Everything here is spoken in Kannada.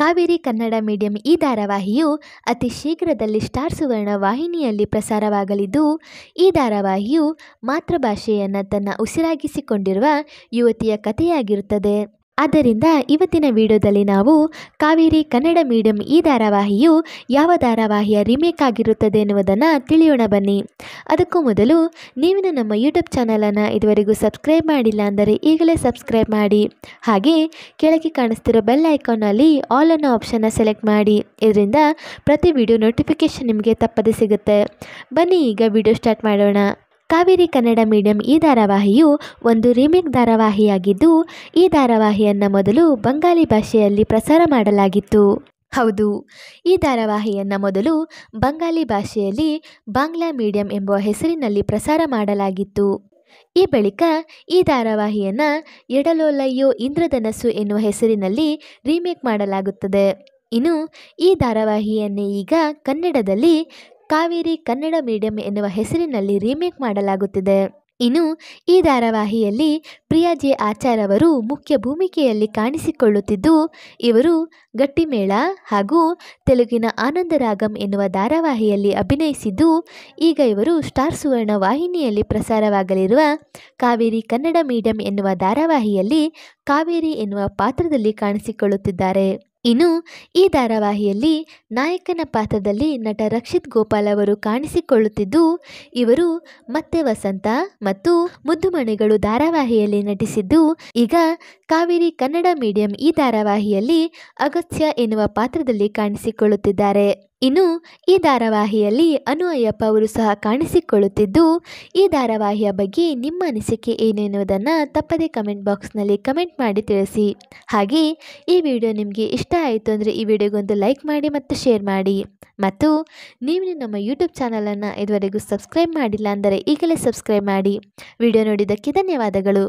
ಕಾವೇರಿ ಕನ್ನಡ ಮೀಡಿಯಂ ಈ ಧಾರಾವಾಹಿಯು ಅತಿ ಶೀಘ್ರದಲ್ಲಿ ಸ್ಟಾರ್ ಸುವರ್ಣ ವಾಹಿನಿಯಲ್ಲಿ ಪ್ರಸಾರವಾಗಲಿದ್ದು ಈ ಧಾರಾವಾಹಿಯು ಮಾತೃಭಾಷೆಯನ್ನು ತನ್ನ ಉಸಿರಾಗಿಸಿಕೊಂಡಿರುವ ಯುವತಿಯ ಕಥೆಯಾಗಿರುತ್ತದೆ ಆದ್ದರಿಂದ ಇವತ್ತಿನ ವಿಡಿಯೋದಲ್ಲಿ ನಾವು ಕಾವೇರಿ ಕನ್ನಡ ಮೀಡಿಯಂ ಈ ಧಾರಾವಾಹಿಯು ಯಾವ ಧಾರಾವಾಹಿಯ ರಿಮೇಕ್ ಆಗಿರುತ್ತದೆ ಎನ್ನುವುದನ್ನು ತಿಳಿಯೋಣ ಬನ್ನಿ ಅದಕ್ಕೂ ಮೊದಲು ನೀವಿನ ನಮ್ಮ ಯೂಟ್ಯೂಬ್ ಚಾನಲನ್ನು ಇದುವರೆಗೂ ಸಬ್ಸ್ಕ್ರೈಬ್ ಮಾಡಿಲ್ಲ ಅಂದರೆ ಈಗಲೇ ಸಬ್ಸ್ಕ್ರೈಬ್ ಮಾಡಿ ಹಾಗೆ ಕೆಳಗೆ ಕಾಣಿಸ್ತಿರೋ ಬೆಲ್ ಐಕಾನಲ್ಲಿ ಆಲ್ ಅನ್ನೋ ಆಪ್ಷನ್ನ ಸೆಲೆಕ್ಟ್ ಮಾಡಿ ಇದರಿಂದ ಪ್ರತಿ ವಿಡಿಯೋ ನೋಟಿಫಿಕೇಷನ್ ನಿಮಗೆ ತಪ್ಪದೆ ಸಿಗುತ್ತೆ ಬನ್ನಿ ಈಗ ವಿಡಿಯೋ ಸ್ಟಾರ್ಟ್ ಮಾಡೋಣ ಕಾವೇರಿ ಕನ್ನಡ ಮೀಡಿಯಂ ಈ ಧಾರಾವಾಹಿಯು ಒಂದು ರೀಮೇಕ್ ಧಾರಾವಾಹಿಯಾಗಿದ್ದು ಈ ಧಾರಾವಾಹಿಯನ್ನು ಮೊದಲು ಬಂಗಾಲಿ ಭಾಷೆಯಲ್ಲಿ ಪ್ರಸಾರ ಮಾಡಲಾಗಿತ್ತು ಹೌದು ಈ ಧಾರಾವಾಹಿಯನ್ನು ಮೊದಲು ಬಂಗಾಲಿ ಭಾಷೆಯಲ್ಲಿ ಬಾಂಗ್ಲಾ ಮೀಡಿಯಂ ಎಂಬ ಹೆಸರಿನಲ್ಲಿ ಪ್ರಸಾರ ಮಾಡಲಾಗಿತ್ತು ಈ ಬಳಿಕ ಈ ಧಾರಾವಾಹಿಯನ್ನು ಎಡಲೋಲಯ್ಯೋ ಇಂದ್ರಧನಸ್ಸು ಎನ್ನುವ ಹೆಸರಿನಲ್ಲಿ ರೀಮೇಕ್ ಮಾಡಲಾಗುತ್ತದೆ ಇನ್ನು ಈ ಧಾರಾವಾಹಿಯನ್ನೇ ಈಗ ಕನ್ನಡದಲ್ಲಿ ಕಾವೇರಿ ಕನ್ನಡ ಮೀಡಿಯಂ ಎನ್ನುವ ಹೆಸರಿನಲ್ಲಿ ರೀಮೇಕ್ ಮಾಡಲಾಗುತ್ತಿದೆ ಇನ್ನು ಈ ಧಾರಾವಾಹಿಯಲ್ಲಿ ಪ್ರಿಯಾ ಜೆ ಆಚಾರ್ ಅವರು ಮುಖ್ಯ ಭೂಮಿಕೆಯಲ್ಲಿ ಕಾಣಿಸಿಕೊಳ್ಳುತ್ತಿದ್ದು ಇವರು ಗಟ್ಟಿಮೇಳ ಹಾಗೂ ತೆಲುಗಿನ ಆನಂದರಾಗಂ ಎನ್ನುವ ಧಾರಾವಾಹಿಯಲ್ಲಿ ಅಭಿನಯಿಸಿದ್ದು ಈಗ ಇವರು ಸ್ಟಾರ್ ಸುವರ್ಣ ವಾಹಿನಿಯಲ್ಲಿ ಪ್ರಸಾರವಾಗಲಿರುವ ಕಾವೇರಿ ಕನ್ನಡ ಮೀಡಿಯಂ ಎನ್ನುವ ಧಾರಾವಾಹಿಯಲ್ಲಿ ಕಾವೇರಿ ಎನ್ನುವ ಪಾತ್ರದಲ್ಲಿ ಕಾಣಿಸಿಕೊಳ್ಳುತ್ತಿದ್ದಾರೆ ಇನ್ನು ಈ ಧಾರಾವಾಹಿಯಲ್ಲಿ ನಾಯಕನ ಪಾತ್ರದಲ್ಲಿ ನಟ ರಕ್ಷಿತ್ ಗೋಪಾಲ್ ಅವರು ಕಾಣಿಸಿಕೊಳ್ಳುತ್ತಿದ್ದು ಇವರು ಮತ್ತೆ ವಸಂತ ಮತ್ತು ಮುದ್ದುಮಣೆಗಳು ಧಾರಾವಾಹಿಯಲ್ಲಿ ನಟಿಸಿದ್ದು ಈಗ ಕಾವೇರಿ ಕನ್ನಡ ಮೀಡಿಯಂ ಈ ಧಾರಾವಾಹಿಯಲ್ಲಿ ಅಗತ್ಯ ಎನ್ನುವ ಪಾತ್ರದಲ್ಲಿ ಕಾಣಿಸಿಕೊಳ್ಳುತ್ತಿದ್ದಾರೆ ಇನ್ನು ಈ ಧಾರಾವಾಹಿಯಲ್ಲಿ ಅನು ಅಯ್ಯಪ್ಪ ಅವರು ಸಹ ಕಾಣಿಸಿಕೊಳ್ಳುತ್ತಿದ್ದು ಈ ಧಾರಾವಾಹಿಯ ಬಗ್ಗೆ ನಿಮ್ಮ ಅನಿಸಿಕೆ ಏನೆನ್ನುವುದನ್ನು ತಪ್ಪದೇ ಕಮೆಂಟ್ ಬಾಕ್ಸ್ನಲ್ಲಿ ಕಮೆಂಟ್ ಮಾಡಿ ತಿಳಿಸಿ ಹಾಗೆ ಈ ವಿಡಿಯೋ ನಿಮಗೆ ಇಷ್ಟ ಆಯಿತು ಅಂದರೆ ಈ ವಿಡಿಯೋಗೊಂದು ಲೈಕ್ ಮಾಡಿ ಮತ್ತು ಶೇರ್ ಮಾಡಿ ಮತ್ತು ನೀವು ನಮ್ಮ ಯೂಟ್ಯೂಬ್ ಚಾನಲನ್ನು ಇದುವರೆಗೂ ಸಬ್ಸ್ಕ್ರೈಬ್ ಮಾಡಿಲ್ಲ ಅಂದರೆ ಈಗಲೇ ಸಬ್ಸ್ಕ್ರೈಬ್ ಮಾಡಿ ವಿಡಿಯೋ ನೋಡಿದ್ದಕ್ಕೆ ಧನ್ಯವಾದಗಳು